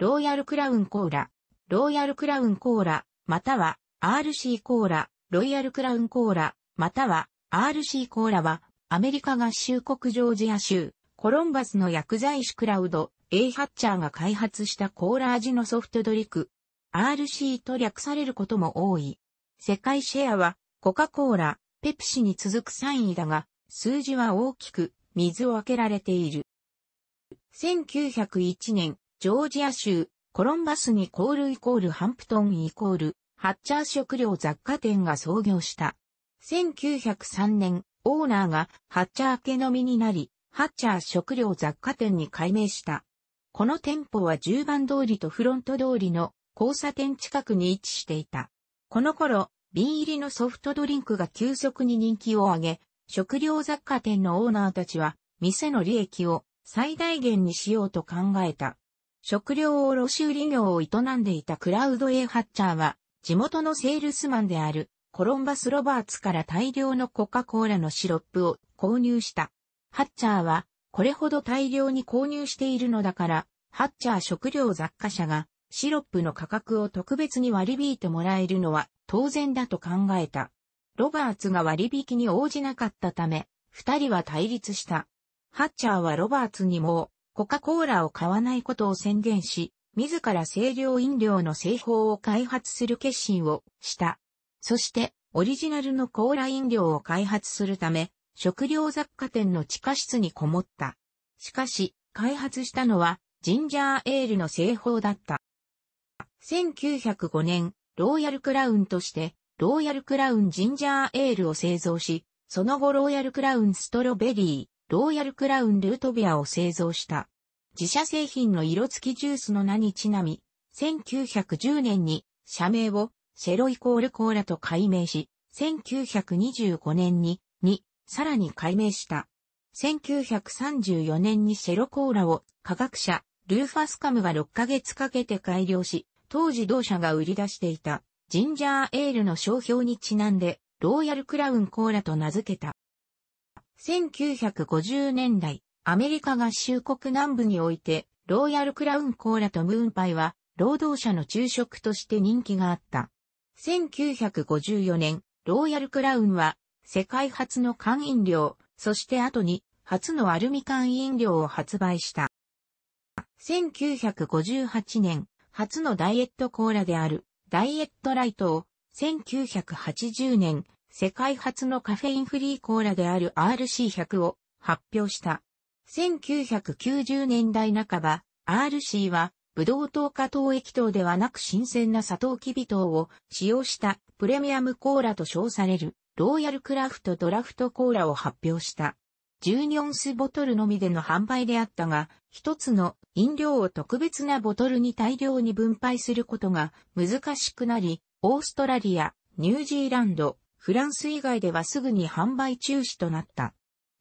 ローヤルクラウンコーラ、ローヤルクラウンコーラ、または RC コーラ、ロイヤルクラウンコーラ、または RC コーラは、アメリカ合衆国ジョージア州、コロンバスの薬剤師クラウド、A ハッチャーが開発したコーラ味のソフトドリク。RC と略されることも多い。世界シェアは、コカ・コーラ、ペプシに続く3位だが、数字は大きく、水を開けられている。1901年、ジョージア州、コロンバスにコールイコールハンプトンイコール、ハッチャー食料雑貨店が創業した。1903年、オーナーがハッチャー家のみになり、ハッチャー食料雑貨店に改名した。この店舗は10番通りとフロント通りの交差点近くに位置していた。この頃、瓶入りのソフトドリンクが急速に人気を上げ、食料雑貨店のオーナーたちは、店の利益を最大限にしようと考えた。食料卸売業を営んでいたクラウド・エイ・ハッチャーは、地元のセールスマンであるコロンバス・ロバーツから大量のコカ・コーラのシロップを購入した。ハッチャーは、これほど大量に購入しているのだから、ハッチャー食料雑貨社がシロップの価格を特別に割り引いてもらえるのは当然だと考えた。ロバーツが割引に応じなかったため、二人は対立した。ハッチャーはロバーツにもコカ・コーラを買わないことを宣言し、自ら清涼飲料の製法を開発する決心をした。そして、オリジナルのコーラ飲料を開発するため、食料雑貨店の地下室にこもった。しかし、開発したのは、ジンジャーエールの製法だった。1905年、ローヤルクラウンとして、ローヤルクラウンジンジャーエールを製造し、その後ローヤルクラウンストロベリー、ローヤルクラウンルートビアを製造した。自社製品の色付きジュースの名にちなみ、1910年に社名をセロイコールコーラと改名し、1925年に、に、さらに改名した。1934年にセロコーラを科学者ルーファスカムが6ヶ月かけて改良し、当時同社が売り出していたジンジャーエールの商標にちなんでローヤルクラウンコーラと名付けた。1950年代、アメリカ合衆国南部において、ローヤルクラウンコーラとムーンパイは、労働者の昼食として人気があった。1954年、ローヤルクラウンは、世界初の缶飲料、そして後に、初のアルミ缶飲料を発売した。1958年、初のダイエットコーラである、ダイエットライトを、1980年、世界初のカフェインフリーコーラである RC100 を発表した。1990年代半ば、RC は、ブドウ糖化糖液糖ではなく新鮮なサトウキビ糖を使用したプレミアムコーラと称されるローヤルクラフトドラフトコーラを発表した。12オンスボトルのみでの販売であったが、一つの飲料を特別なボトルに大量に分配することが難しくなり、オーストラリア、ニュージーランド、フランス以外ではすぐに販売中止となった。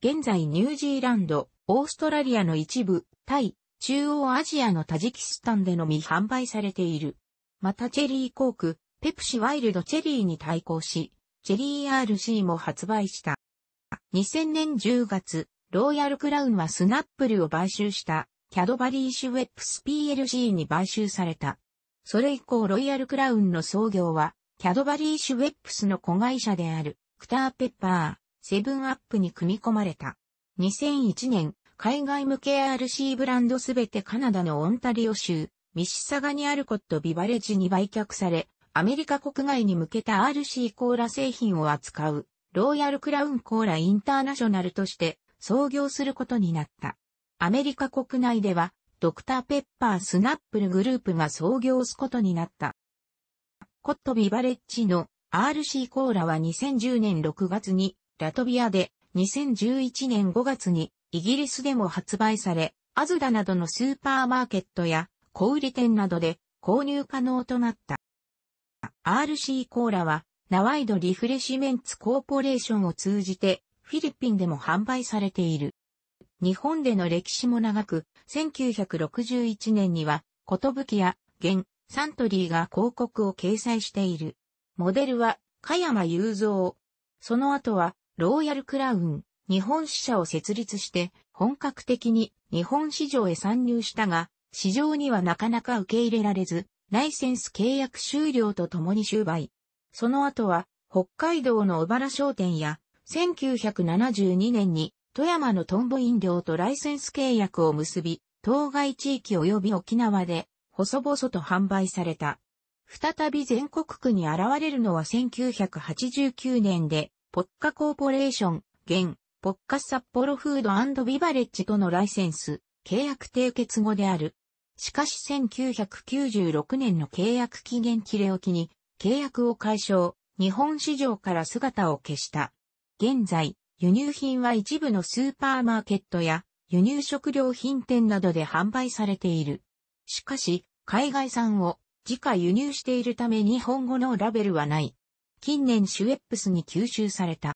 現在ニュージーランド、オーストラリアの一部、タイ、中央アジアのタジキスタンでのみ販売されている。またチェリーコーク、ペプシワイルドチェリーに対抗し、チェリー RC も発売した。2000年10月、ロイヤルクラウンはスナップルを買収したキャドバリーシュウェップス PLC に買収された。それ以降ロイヤルクラウンの創業は、キャドバリーシュウェップスの子会社である、クターペッパー、セブンアップに組み込まれた。2001年、海外向け RC ブランドすべてカナダのオンタリオ州、ミシサガにあるコットビバレッジに売却され、アメリカ国外に向けた RC コーラ製品を扱う、ロイヤルクラウンコーラインターナショナルとして創業することになった。アメリカ国内では、ドクターペッパースナップルグループが創業すことになった。コットビバレッジの RC コーラは2010年6月にラトビアで2011年5月にイギリスでも発売され、アズダなどのスーパーマーケットや小売店などで購入可能となった。RC コーラは、ナワイドリフレシメンツコーポレーションを通じて、フィリピンでも販売されている。日本での歴史も長く、1961年には、コトブキや、ン、サントリーが広告を掲載している。モデルは、加山雄三。その後は、ローヤルクラウン。日本支社を設立して本格的に日本市場へ参入したが、市場にはなかなか受け入れられず、ライセンス契約終了とともに終売。その後は北海道の小原商店や1972年に富山のトンボ飲料とライセンス契約を結び、当該地域及び沖縄で細々と販売された。再び全国区に現れるのは1989年で、ポッカコーポレーション、現、ポッカスポロフードビバレッジとのライセンス、契約締結後である。しかし1996年の契約期限切れを機に、契約を解消、日本市場から姿を消した。現在、輸入品は一部のスーパーマーケットや輸入食料品店などで販売されている。しかし、海外産を自家輸入しているため日本語のラベルはない。近年シュエップスに吸収された。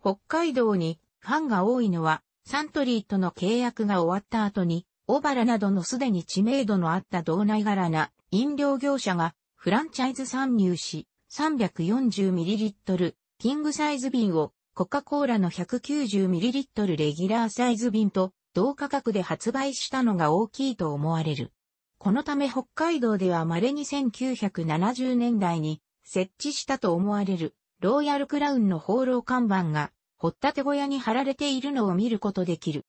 北海道にファンが多いのは、サントリーとの契約が終わった後に、小原などのすでに知名度のあった道内柄な飲料業者がフランチャイズ参入し、340ml キングサイズ瓶をコカ・コーラの 190ml レギュラーサイズ瓶と同価格で発売したのが大きいと思われる。このため北海道では稀に1970年代に設置したと思われるロイヤルクラウンの放浪看板が、掘ったて小屋に貼られているのを見ることできる。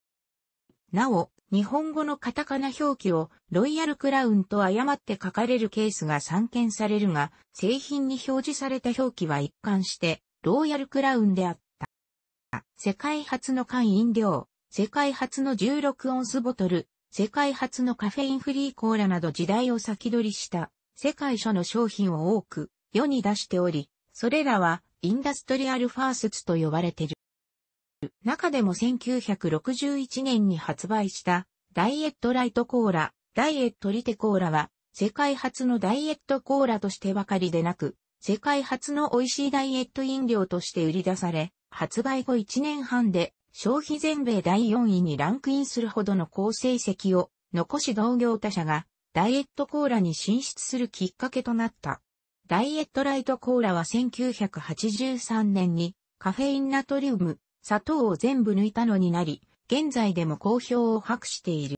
なお、日本語のカタカナ表記をロイヤルクラウンと誤って書かれるケースが散見されるが、製品に表示された表記は一貫して、ロイヤルクラウンであった。世界初の缶飲料、世界初の16オンスボトル、世界初のカフェインフリーコーラなど時代を先取りした、世界初の商品を多く世に出しており、それらはインダストリアルファーストと呼ばれている。中でも1961年に発売したダイエットライトコーラ、ダイエットリテコーラは世界初のダイエットコーラとしてばかりでなく、世界初の美味しいダイエット飲料として売り出され、発売後1年半で消費全米第4位にランクインするほどの好成績を残し同業他社がダイエットコーラに進出するきっかけとなった。ダイエットライトコーラは1983年にカフェインナトリウム、砂糖を全部抜いたのになり、現在でも好評を博している。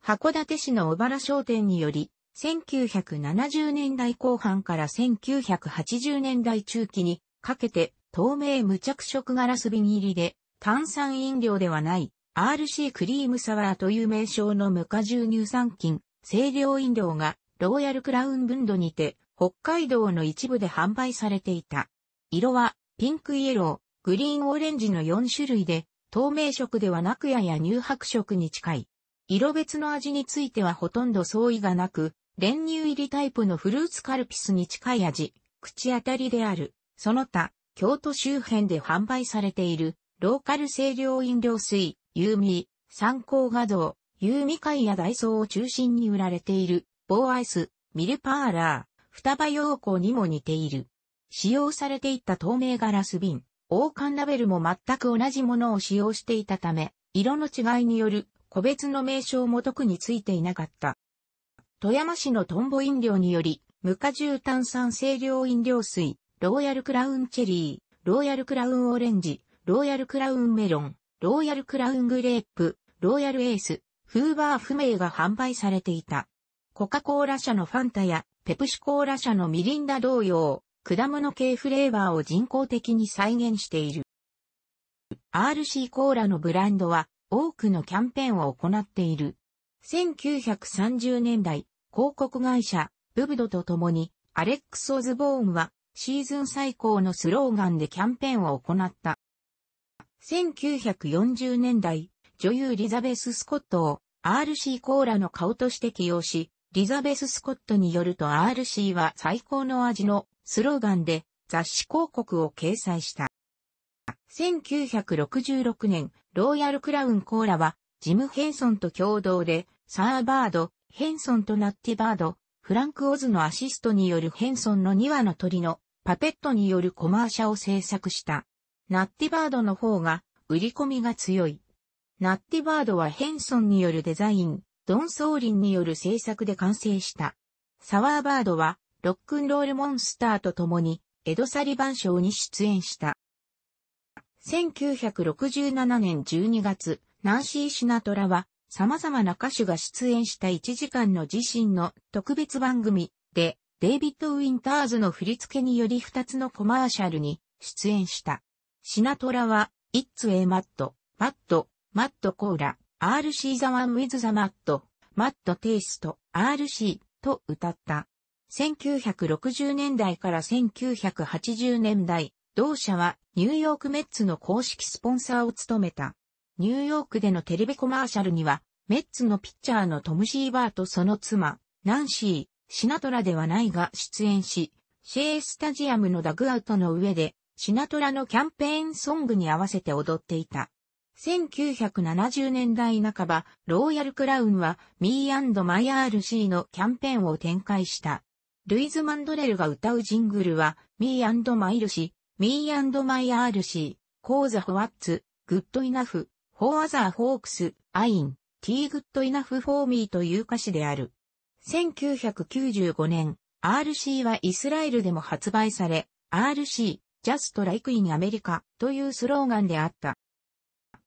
函館市の小原商店により、1970年代後半から1980年代中期にかけて透明無着色ガラス瓶入りで炭酸飲料ではない RC クリームサワーという名称の無果汁乳酸菌清涼飲料がロイヤルクラウンブンドにて北海道の一部で販売されていた。色はピンクイエロー、グリーンオレンジの4種類で、透明色ではなくやや乳白色に近い。色別の味についてはほとんど相違がなく、練乳入りタイプのフルーツカルピスに近い味、口当たりである。その他、京都周辺で販売されている、ローカル清涼飲料水、ユーミー、参考画像、ユーミ会やダイソーを中心に売られている、ーアイス、ミルパーラー。双葉陽光にも似ている。使用されていた透明ガラス瓶、王冠ラベルも全く同じものを使用していたため、色の違いによる個別の名称も特についていなかった。富山市のトンボ飲料により、無果汁炭酸清涼飲料水、ローヤルクラウンチェリー、ローヤルクラウンオレンジ、ローヤルクラウンメロン、ローヤルクラウングレープ、ローヤルエース、フーバー不明が販売されていた。コカ・コーラ社のファンタやペプシコーラ社のミリンダ同様、果物系フレーバーを人工的に再現している。RC コーラのブランドは多くのキャンペーンを行っている。1930年代、広告会社、ブブドと共に、アレックス・オズボーンはシーズン最高のスローガンでキャンペーンを行った。1940年代、女優リザベス・スコットを RC コーラの顔として起用し、リザベス・スコットによると RC は最高の味のスローガンで雑誌広告を掲載した。1966年、ロイヤルクラウンコーラは、ジム・ヘンソンと共同で、サーバード、ヘンソンとナッティバード、フランク・オズのアシストによるヘンソンの2羽の鳥のパペットによるコマーシャを制作した。ナッティバードの方が売り込みが強い。ナッティバードはヘンソンによるデザイン、ドン・ソーリンによる制作で完成した。サワーバードは、ロックンロールモンスターと共に、エド・サリバン賞に出演した。1967年12月、ナンシー・シナトラは、様々な歌手が出演した1時間の自身の特別番組で、デイビッド・ウィンターズの振り付けにより2つのコマーシャルに出演した。シナトラは、イッツ・エ・マット、マット、マット・コーラ、RC The One with the Mad, Mad Taste, RC と歌った。1960年代から1980年代、同社はニューヨークメッツの公式スポンサーを務めた。ニューヨークでのテレビコマーシャルには、メッツのピッチャーのトム・シーバーとその妻、ナンシー、シナトラではないが出演し、シェースタジアムのダグアウトの上で、シナトラのキャンペーンソングに合わせて踊っていた。1970年代半ば、ローヤルクラウンは、ミーマイ &RC のキャンペーンを展開した。ルイズ・マンドレルが歌うジングルは、ミーマイルシ、ミーマイ &RC、コーザ・フワッツ、グッド・イナフ、フォー・アザー・ホークス、アイン、ティー・グッド・イナフ・フォー・ミーという歌詞である。1995年、RC はイスラエルでも発売され、RC、Just Like in America というスローガンであった。